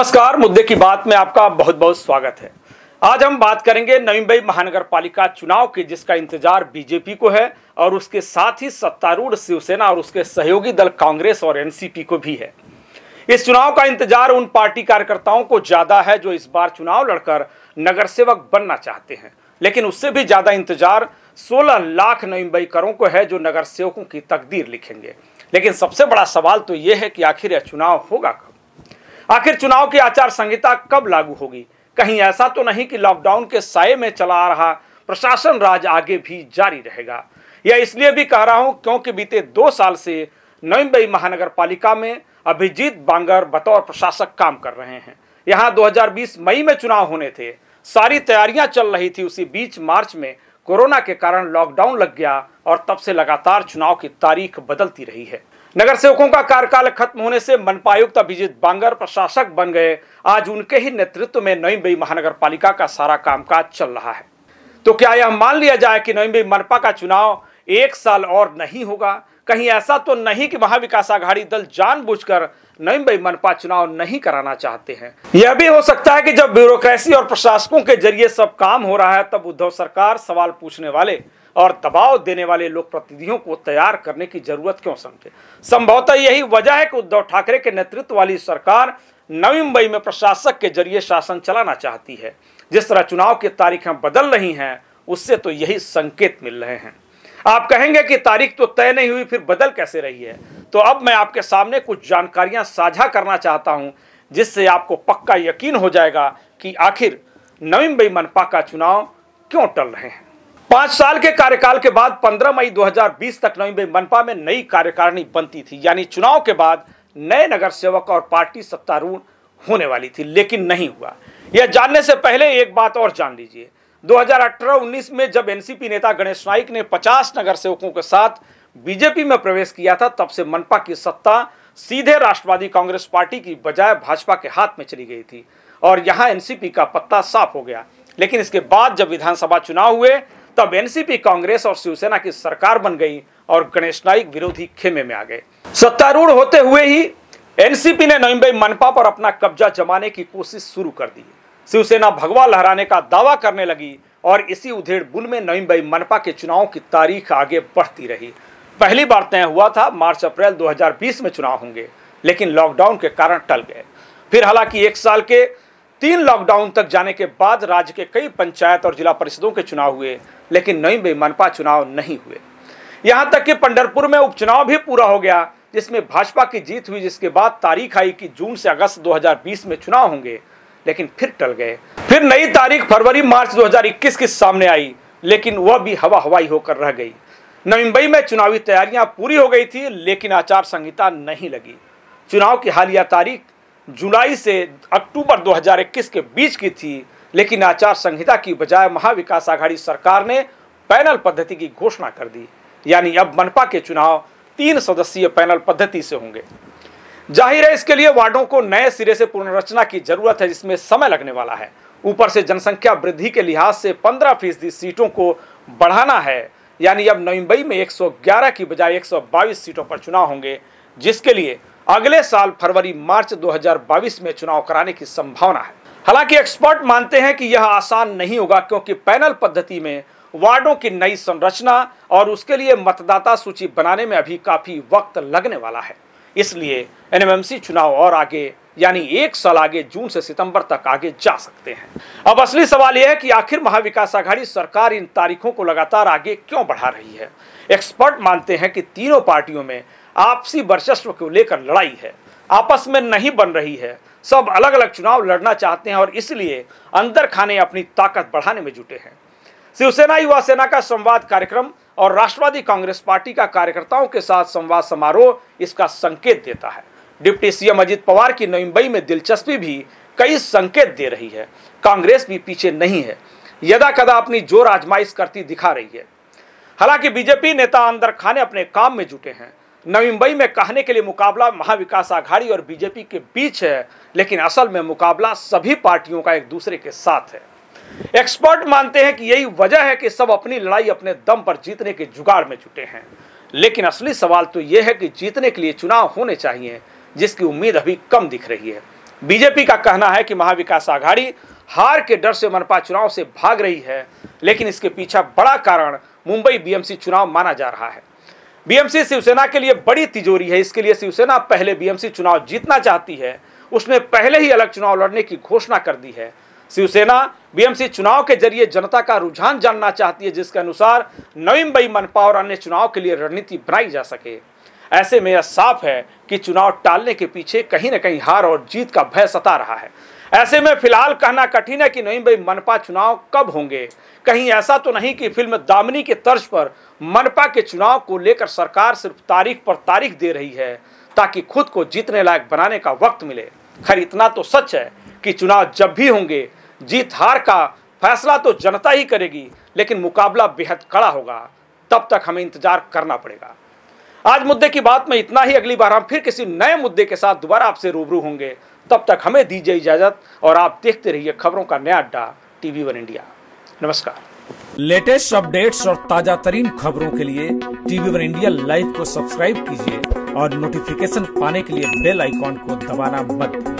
नमस्कार मुद्दे की बात में आपका बहुत बहुत स्वागत है आज हम बात करेंगे नवी मुंबई महानगर पालिका चुनाव की जिसका इंतजार बीजेपी को है और उसके साथ ही सत्तारूढ़ शिवसेना और उसके सहयोगी दल कांग्रेस और एनसीपी को भी है इस चुनाव का इंतजार उन पार्टी कार्यकर्ताओं को ज्यादा है जो इस बार चुनाव लड़कर नगर सेवक बनना चाहते हैं लेकिन उससे भी ज्यादा इंतजार सोलह लाख नवी को है जो नगर सेवकों की तकदीर लिखेंगे लेकिन सबसे बड़ा सवाल तो यह है कि आखिर यह चुनाव होगा कब आखिर चुनाव की आचार संहिता कब लागू होगी कहीं ऐसा तो नहीं कि लॉकडाउन के साय में चला आ रहा प्रशासन राज आगे भी जारी रहेगा यह इसलिए भी कह रहा हूं क्योंकि बीते दो साल से नईम्बई मुंबई महानगर पालिका में अभिजीत बांगर बतौर प्रशासक काम कर रहे हैं यहाँ 2020 मई में चुनाव होने थे सारी तैयारियां चल रही थी उसी बीच मार्च में कोरोना के कारण लॉकडाउन लग गया और तब से लगातार चुनाव की तारीख बदलती रही है नगर सेवकों का कार्यकाल खत्म होने से मनपा आयुक्त अभिजीत बांगर प्रशासक बन गए आज उनके ही नेतृत्व में नईम्बई महानगर पालिका का सारा कामकाज चल रहा है तो क्या यह मान लिया जाए कि नईम्बई मनपा का चुनाव एक साल और नहीं होगा कहीं ऐसा तो नहीं कि महाविकास आघाड़ी दल जानबूझकर नईम्बई मनपा चुनाव नहीं कराना चाहते हैं यह भी हो सकता है कि जब ब्यूरोक्रेसी और प्रशासकों के जरिए सब काम हो रहा है तब उद्धव सरकार सवाल पूछने वाले और दबाव देने वाले लोक प्रतिनिधियों को तैयार करने की जरूरत क्यों समझे संभवतः यही वजह है कि उद्धव ठाकरे के नेतृत्व वाली सरकार नवी मुंबई में प्रशासक के जरिए शासन चलाना चाहती है जिस तरह चुनाव की तारीखें बदल रही हैं उससे तो यही संकेत मिल रहे हैं आप कहेंगे कि तारीख तो तय नहीं हुई फिर बदल कैसे रही है तो अब मैं आपके सामने कुछ जानकारियां साझा करना चाहता हूं जिससे आपको पक्का यकीन हो जाएगा कि आखिर नवी मुंबई मनपा का चुनाव क्यों टल रहे हैं पांच साल के कार्यकाल के बाद 15 मई 2020 तक नवी मनपा में नई कार्यकारिणी बनती थी यानी चुनाव के बाद नए नगर सेवक और पार्टी सत्तारूढ़ होने वाली थी लेकिन नहीं हुआ यह जानने से पहले एक बात और जान लीजिए 2018-19 में जब एनसीपी नेता गणेश नाइक ने 50 नगर सेवकों के साथ बीजेपी में प्रवेश किया था तब से मनपा की सत्ता सीधे राष्ट्रवादी कांग्रेस पार्टी की बजाय भाजपा के हाथ में चली गई थी और यहाँ एनसीपी का पत्ता साफ हो गया लेकिन इसके बाद जब विधानसभा चुनाव हुए तब एनसीपी कांग्रेस और शिवसेना की सरकार बन गई और गणेश नाईक विरोधी खेमे में आ गए सत्तारूढ़ होते हुए ही एनसीपी ने नईम्बई मनपा पर अपना कब्जा जमाने की कोशिश शुरू कर दी शिवसेना भगवा लहराने का दावा करने लगी और इसी उधेड़ उधेड़बुन में नईम्बई मनपा के चुनाव की तारीख आगे बढ़ती रही पहली बार तय हुआ था मार्च अप्रैल 2020 में चुनाव होंगे लेकिन लॉकडाउन के कारण टल गए फिर हालांकि एक साल के तीन लॉकडाउन तक जाने के बाद राज्य के कई पंचायत और जिला परिषदों के चुनाव हुए लेकिन नई में मनपा चुनाव नहीं हुए यहां तक कि पंडरपुर में उपचुनाव भी पूरा हो गया जिसमें भाजपा की जीत हुई जिसके बाद तारीख आई कि जून से अगस्त 2020 में चुनाव होंगे लेकिन फिर टल गए फिर नई तारीख फरवरी मार्च 2021 की सामने आई लेकिन वह भी हवा हवाई होकर रह गई नवी में चुनावी तैयारियां पूरी हो गई थी लेकिन आचार संहिता नहीं लगी चुनाव की हालिया तारीख जुलाई से अक्टूबर 2021 के बीच की थी लेकिन आचार संहिता की बजाय महाविकास आघाड़ी सरकार ने पैनल पद्धति की घोषणा कर दी यानी अब मनपा के चुनाव तीन सदस्यीय पैनल पद्धति से होंगे जाहिर है इसके लिए वार्डों को नए सिरे से पुनर्रचना की जरूरत है जिसमें समय लगने वाला है ऊपर से जनसंख्या वृद्धि के लिहाज से पंद्रह फीसदी सीटों को बढ़ाना है यानी अब नई में 111 की बजाय 122 सीटों पर चुनाव होंगे जिसके लिए अगले साल फरवरी मार्च 2022 में चुनाव कराने की संभावना है हालांकि एक्सपर्ट मानते हैं कि यह आसान नहीं होगा क्योंकि पैनल पद्धति में वार्डों की नई संरचना और उसके लिए मतदाता सूची बनाने में अभी काफी वक्त लगने वाला है इसलिए एनएमएमसी चुनाव और आगे यानी एक साल आगे जून से सितंबर तक आगे जा सकते हैं अब असली सवाल यह है कि आखिर महाविकास आघाड़ी सरकार इन तारीखों को लगातार आगे क्यों बढ़ा रही है एक्सपर्ट मानते हैं कि तीनों पार्टियों में आपसी वर्चस्व को लेकर लड़ाई है आपस में नहीं बन रही है सब अलग अलग चुनाव लड़ना चाहते हैं और इसलिए अंदर खाने अपनी ताकत बढ़ाने में जुटे हैं शिवसेना युवा सेना का संवाद कार्यक्रम और राष्ट्रवादी कांग्रेस पार्टी का कार्यकर्ताओं के साथ संवाद समारोह इसका संकेत देता है डिप्टी सीएम अजित पवार की नई मुंबई में दिलचस्पी भी कई संकेत दे रही है कांग्रेस भी पीछे नहीं है यदा कदा अपनी जोर आजमाइश करती दिखा रही है हालांकि बीजेपी नेता अंदर खाने अपने काम में जुटे हैं नवी मुंबई में कहने के लिए मुकाबला महाविकास आघाड़ी और बीजेपी के बीच है लेकिन असल में मुकाबला सभी पार्टियों का एक दूसरे के साथ है एक्सपर्ट मानते हैं कि यही वजह है कि सब अपनी लड़ाई अपने दम पर जीतने के जुगाड़ में जुटे हैं लेकिन असली सवाल तो यह है कि जीतने के लिए चुनाव होने चाहिए जिसकी उम्मीद अभी कम दिख रही है बीजेपी का कहना है कि महाविकास आघाड़ी हार के डर से मनपा चुनाव से भाग रही है लेकिन इसके पीछा बड़ा कारण मुंबई बीएमसी चुनाव माना जा रहा है बीएमसी शिवसेना के लिए बड़ी तिजोरी है इसके लिए शिवसेना पहले बीएमसी चुनाव जीतना चाहती है उसने पहले ही अलग चुनाव लड़ने की घोषणा कर दी है शिवसेना बीएमसी चुनाव के जरिए जनता का रुझान जानना चाहती है जिसके अनुसार नवीन बई मनपा और अन्य चुनाव के लिए रणनीति बनाई जा सके ऐसे में यह साफ है कि चुनाव टालने के पीछे कहीं ना कहीं हार और जीत का भय सता रहा है ऐसे में फिलहाल कहना कठिन है कि नहीं भाई मनपा चुनाव कब होंगे कहीं ऐसा तो नहीं कि फिल्म दामनी के तर्ज पर मनपा के चुनाव को लेकर सरकार सिर्फ तारीख पर तारीख दे रही है ताकि खुद को जीतने लायक बनाने का वक्त मिले खैर इतना तो सच है कि चुनाव जब भी होंगे जीत हार का फैसला तो जनता ही करेगी लेकिन मुकाबला बेहद कड़ा होगा तब तक हमें इंतजार करना पड़ेगा आज मुद्दे की बात में इतना ही अगली बार हम फिर किसी नए मुद्दे के साथ दोबारा आपसे रूबरू होंगे तब तक हमें दीजिए इजाजत और आप देखते रहिए खबरों का नया अड्डा टीवी वन इंडिया नमस्कार लेटेस्ट अपडेट्स और ताजा तरीन खबरों के लिए टीवी वन इंडिया लाइव को सब्सक्राइब कीजिए और नोटिफिकेशन पाने के लिए बेल आइकॉन को दबाना मत भूलिए